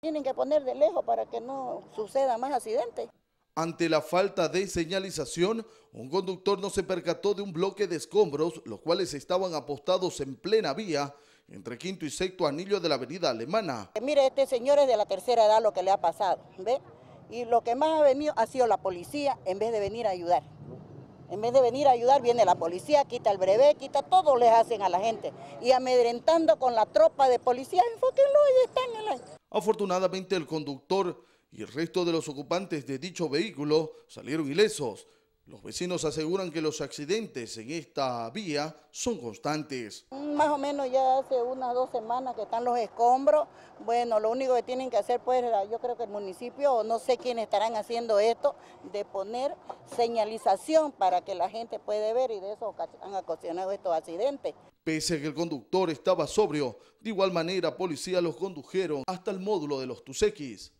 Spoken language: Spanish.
Tienen que poner de lejos para que no suceda más accidente. Ante la falta de señalización, un conductor no se percató de un bloque de escombros, los cuales estaban apostados en plena vía, entre quinto y sexto anillo de la avenida alemana. Eh, mire, este señor es de la tercera edad lo que le ha pasado, ¿ve? Y lo que más ha venido ha sido la policía en vez de venir a ayudar. En vez de venir a ayudar, viene la policía, quita el brevet, quita todo, les hacen a la gente. Y amedrentando con la tropa de policía, enfóquenlo, están en Afortunadamente el conductor y el resto de los ocupantes de dicho vehículo salieron ilesos. Los vecinos aseguran que los accidentes en esta vía son constantes más o menos ya hace unas dos semanas que están los escombros. Bueno, lo único que tienen que hacer, pues, yo creo que el municipio, o no sé quién estarán haciendo esto, de poner señalización para que la gente puede ver y de eso han ocasionado estos accidentes. Pese a que el conductor estaba sobrio, de igual manera policía los condujeron hasta el módulo de los Tusequis.